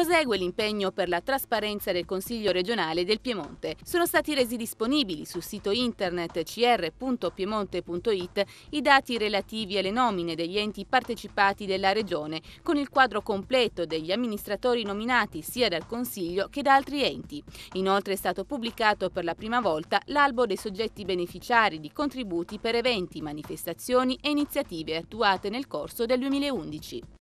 Prosegue l'impegno per la trasparenza del Consiglio regionale del Piemonte. Sono stati resi disponibili sul sito internet cr.piemonte.it i dati relativi alle nomine degli enti partecipati della Regione, con il quadro completo degli amministratori nominati sia dal Consiglio che da altri enti. Inoltre è stato pubblicato per la prima volta l'albo dei soggetti beneficiari di contributi per eventi, manifestazioni e iniziative attuate nel corso del 2011.